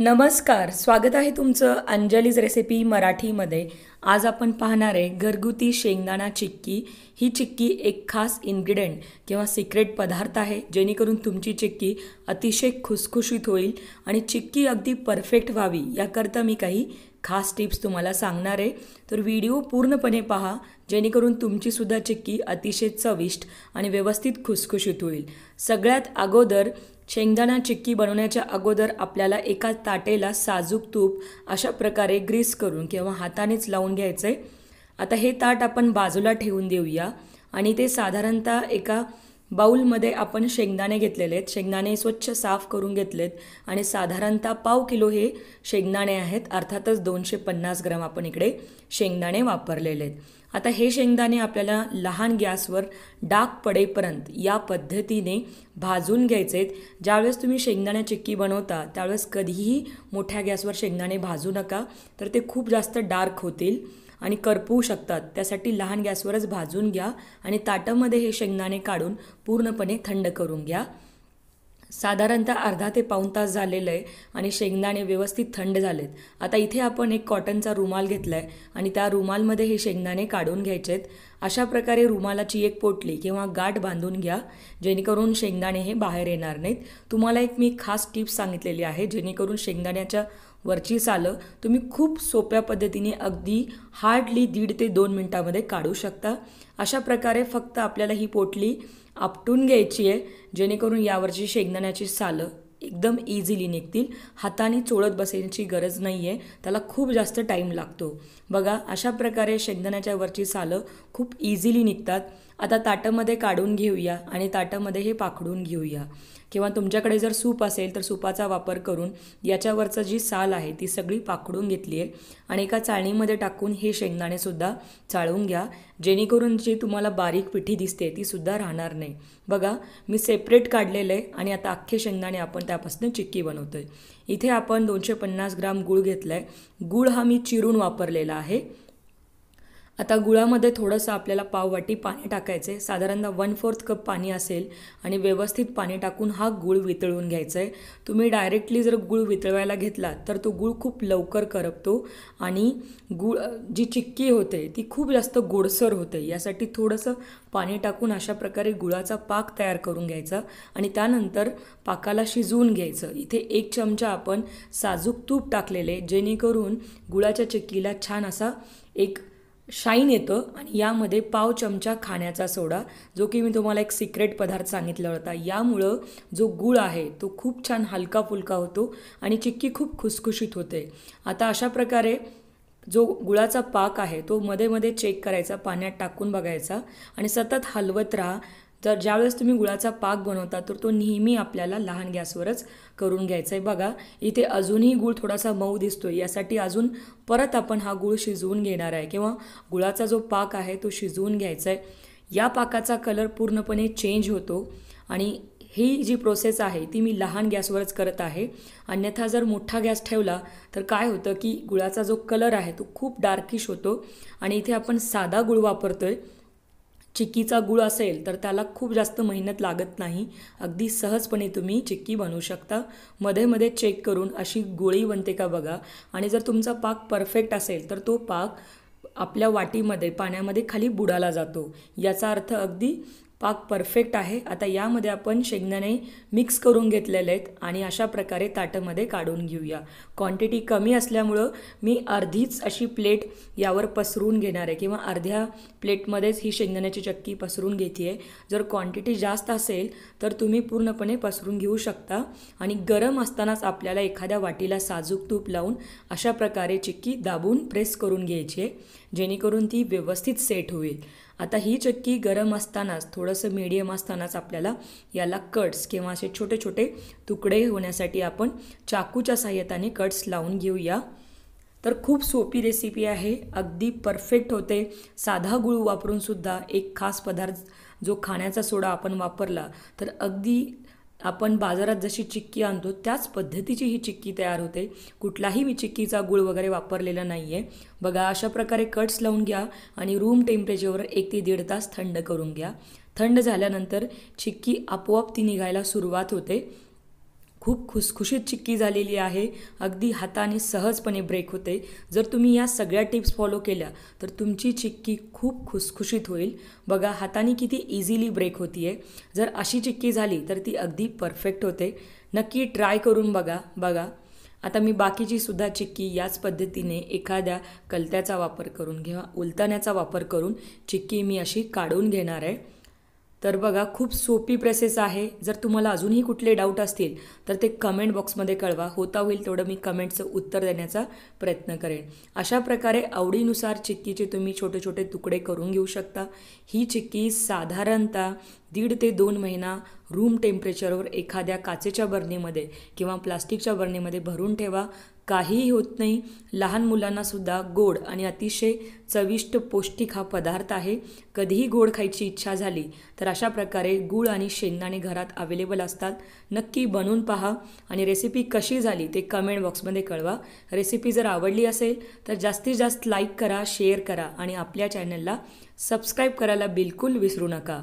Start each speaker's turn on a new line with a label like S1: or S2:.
S1: नमस्कार स्वागत आहे तुमचं अंजलीज रेसिपी मराठीमध्ये आज आपण पाहणार आहे घरगुती शेंगदाणा चिक्की ही चिक्की एक खास इन्ग्रेडियंट किंवा सिक्रेट पदार्थ आहे जेणेकरून तुमची चिक्की अतिशय खुसखुशीत होईल आणि चिक्की अगदी परफेक्ट व्हावी याकरता मी काही खास टिप्स तुम्हाला सांगणार आहे तर व्हिडिओ पूर्णपणे पहा जेणेकरून तुमचीसुद्धा चिक्की अतिशय चविष्ट आणि व्यवस्थित खुसखुशीत होईल सगळ्यात अगोदर शेंगदाणा चिक्की बनवण्याच्या अगोदर आपल्याला एका ताटेला साजूक तूप अशा प्रकारे ग्रीस करून किंवा हातानेच लावून घ्यायचं आहे आता हे ताट आपण बाजूला ठेवून देऊया आणि ते साधारणतः एका बाऊलमध्ये आपण शेंगदाणे घेतलेले आहेत शेंगदाणे स्वच्छ साफ करून घेतलेत आणि साधारणतः पाव किलो हे शेंगदाणे आहेत अर्थातच दोनशे पन्नास ग्राम आपण इकडे शेंगदाणे वापरलेले आहेत आता हे शेंगदाणे आपल्याला लहान गॅसवर डाक पडेपर्यंत या पद्धतीने भाजून घ्यायचे आहेत ज्यावेळेस तुम्ही शेंगदाण्या चिक्की बनवता त्यावेळेस कधीही मोठ्या गॅसवर शेंगदाणे भाजू नका तर ते खूप जास्त डार्क होतील आणि करपवू शकतात त्यासाठी लहान गॅसवरच भाजून घ्या आणि ताटामध्ये हे शेंगदाणे काढून पूर्णपणे थंड करून घ्या साधारणतः अर्धा ते पाऊन तास झालेलं आहे आणि शेंगदाणे व्यवस्थित थंड झालेत आता इथे आपण एक कॉटनचा रुमाल घेतला आहे आणि त्या रुमालमध्ये हे शेंगदाणे काढून घ्यायचे आहेत अशा प्रकारे रुमालाची एक पोटली किंवा गाठ बांधून घ्या जेणेकरून शेंगदाणे हे बाहेर येणार नाहीत तुम्हाला एक मी खास टिप्स सांगितलेली आहे जेणेकरून शेंगदाण्याच्या वरची सालं तुम्ही खूप सोप्या पद्धतीने अगदी हार्डली दीड ते दोन मिनटामध्ये काढू शकता अशा प्रकारे फक्त आपल्याला ही पोटली आपटून घ्यायची आहे जेणेकरून यावरची शेंगदाण्याची सालं एकदम इझिली निघतील हाताने चोळत बसण्याची गरज नाही आहे त्याला खूप जास्त टाईम लागतो बघा अशा प्रकारे शेंगदाण्याच्या वरची सालं खूप इझिली निघतात आता ताटामध्ये काढून घेऊया आणि ताटामध्ये हे पाखडून घेऊया किंवा तुमच्याकडे जर सूप असेल तर सूपाचा वापर करून याच्यावरचं जी साल आहे ती सगळी पाखडून घेतली आहे आणि एका चाळणीमध्ये टाकून हे शेंगदाणेसुद्धा चाळून घ्या जेणेकरून जी तुम्हाला बारीक पिठी दिसते तीसुद्धा राहणार नाही बघा मी सेपरेट काढलेलं आहे आणि आता अख्खे शेंगदाणे आपण त्यापासून चिक्की बनवतो आहे इथे आपण दोनशे पन्नास ग्राम गूळ घेतला आहे गूळ हा मी चिरून वापरलेला आहे आता गुळामध्ये थोडंसं आपल्याला पाववाटी पाणी टाकायचं आहे साधारणतः वन फोर्थ कप पाणी असेल आणि व्यवस्थित पाणी टाकून हा गुळ वितळून घ्यायचा आहे तुम्ही डायरेक्टली जर गुळ वितळवायला घेतला तर तो गूळ खूप लवकर करपतो आणि गुळ जी चिक्की होते ती खूप जास्त गोडसर होते यासाठी थोडंसं पाणी टाकून अशा प्रकारे गुळाचा पाक तयार करून घ्यायचा आणि त्यानंतर पाकाला शिजवून घ्यायचं इथे एक चमचा आपण साजूक तूप टाकलेले जेणेकरून गुळाच्या चिक्कीला छान असा एक शाईन येतं आणि यामध्ये पाव चमचा खाण्याचा सोडा जो की मी तुम्हाला एक सिक्रेट पदार्थ सांगितला होता यामुळं जो गुळ आहे तो खूप छान हलका फुलका होतो आणि चिक्की खूप खुसखुशीत होते आता अशा प्रकारे जो गुळाचा पाक आहे तो मध्ये मध्ये चेक करायचा पाण्यात टाकून बघायचा आणि सतत हलवत राहा जर ज्यावेळेस तुम्ही गुळाचा पाक बनवता तर तो नेहमी आपल्याला लहान गॅसवरच करून घ्यायचा आहे बघा इथे अजूनही गूळ थोडासा मऊ दिसतोय यासाठी अजून परत आपण हा गूळ शिजवून घेणार आहे किंवा गुळाचा जो पाक आहे तो शिजवून घ्यायचा आहे या पाकाचा कलर पूर्णपणे चेंज होतो आणि ही जी प्रोसेस आहे ती मी लहान गॅसवरच करत आहे अन्यथा जर मोठा गॅस ठेवला तर काय होतं की गुळाचा जो कलर आहे तो खूप डार्किश होतो आणि इथे आपण साधा गुळ वापरतो आहे चिक्कीचा गुळ असेल तर त्याला खूप जास्त मेहनत लागत नाही अगदी सहजपणे तुम्ही चिक्की बनवू शकता मध्ये मध्ये चेक करून अशी गोळी बनते का बघा आणि जर तुमचा पाक परफेक्ट असेल तर तो पाक आपल्या वाटीमध्ये पाण्यामध्ये खाली बुडाला जातो याचा अर्थ अगदी पाक परफेक्ट आहे आता यामध्ये आपण शेंगदाणे मिक्स करून घेतलेले आहेत आणि अशा प्रकारे ताटमध्ये काढून घेऊया क्वांटिटी कमी असल्यामुळं मी अर्धीच अशी प्लेट यावर पसरून घेणार आहे किंवा अर्ध्या प्लेटमध्येच ही शेंगदाण्याची चक्की पसरून घेते आहे जर क्वांटिटी जास्त असेल तर तुम्ही पूर्णपणे पसरून घेऊ शकता आणि गरम असतानाच आपल्याला एखाद्या वाटीला साजूक तूप लावून अशा प्रकारे चिक्की दाबून प्रेस करून घ्यायची आहे जेणेकरून ती व्यवस्थित सेट होईल आता ही चक्की गरम असतानाच थोडंसं मीडियम असतानाच आपल्याला याला कट्स किंवा असे छोटे छोटे तुकडे होण्यासाठी आपण चाकूच्या सहाय्याने कट्स लावून घेऊया तर खूप सोपी रेसिपी आहे अगदी परफेक्ट होते साधा गुळ वापरून सुद्धा एक खास पदार्थ जो खाण्याचा सोडा आपण वापरला तर अगदी आपण बाजारात जशी चिक्की आणतो त्याच पद्धतीची ही चिक्की तयार होते कुठलाही मी चिक्कीचा गुळ वगैरे वापरलेला नाही आहे बघा अशा प्रकारे कट्स लावून घ्या आणि रूम टेम्परेचरवर एक ते दीड तास थंड करून घ्या थंड झाल्यानंतर चिक्की आपोआप ती निघायला सुरुवात होते खूप खुसखुशीत चिक्की झालेली आहे अगदी हाताने सहजपणे ब्रेक होते जर तुम्ही या सगळ्या टिप्स फॉलो केल्या तर तुमची चिक्की खूप खुसखुशीत होईल बघा हाताने किती इझिली ब्रेक होती आहे जर अशी चिक्की झाली तर ती अगदी परफेक्ट होते नक्की ट्राय करून बघा बघा आता मी बाकीची सुद्धा चिक्की याच पद्धतीने एखाद्या कलत्याचा वापर करून किंवा उलताण्याचा वापर करून चिक्की मी अशी काढून घेणार आहे तर बघा खूप सोपी प्रोसेस आहे जर तुम्हाला अजूनही कुठले डाऊट असतील तर ते कमेंट बॉक्समध्ये कळवा होता होईल तेवढं मी कमेंटचं उत्तर देण्याचा प्रयत्न करेन अशा प्रकारे आवडीनुसार चिक्कीचे तुम्ही छोटे छोटे तुकडे करून घेऊ शकता ही चिक्की साधारणतः दीड ते दोन महिना रूम टेम्परेचरवर एखाद्या काचेच्या बर्नीमध्ये किंवा प्लास्टिकच्या बर्नीमध्ये भरून ठेवा काहीही होत नाही लहान मुलांनासुद्धा गोड आणि अतिशय चविष्ट पौष्टिक हा पदार्थ आहे कधीही गोड खायची इच्छा झाली तर अशा प्रकारे गूळ आणि शेंगदाणे घरात अवेलेबल असतात नक्की बनवून पहा आणि रेसिपी कशी झाली ते कमेंट बॉक्समध्ये कळवा रेसिपी जर आवडली असेल तर जास्तीत जास्त लाईक करा शेअर करा आणि आपल्या चॅनलला सबस्क्राईब करायला बिलकुल विसरू नका